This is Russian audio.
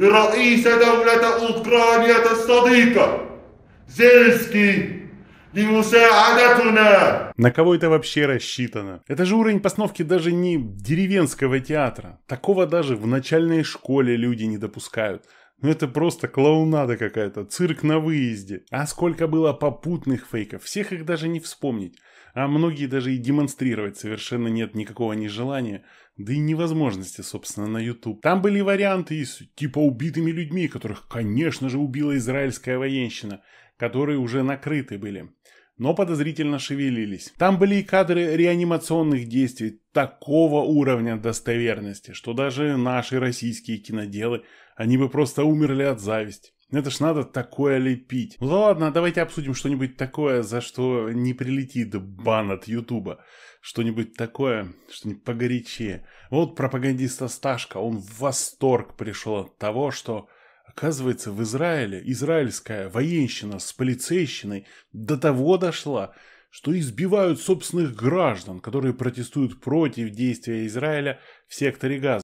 رئيس دولة أوكرانيا الصديقة زيلسكي На кого это вообще рассчитано? Это же уровень постановки даже не деревенского театра. Такого даже в начальной школе люди не допускают. Ну это просто клоунада какая-то, цирк на выезде. А сколько было попутных фейков, всех их даже не вспомнить. А многие даже и демонстрировать совершенно нет никакого нежелания, да и невозможности, собственно, на YouTube. Там были варианты с типа убитыми людьми, которых, конечно же, убила израильская военщина, которые уже накрыты были но подозрительно шевелились. Там были и кадры реанимационных действий такого уровня достоверности, что даже наши российские киноделы, они бы просто умерли от зависти. Это ж надо такое лепить. Ну да ладно, давайте обсудим что-нибудь такое, за что не прилетит бан от Ютуба. Что-нибудь такое, что-нибудь погорячее. Вот пропагандиста Сташка, он в восторг пришел от того, что Оказывается, в Израиле израильская военщина с полицейщиной до того дошла, что избивают собственных граждан, которые протестуют против действия Израиля в секторе Газа.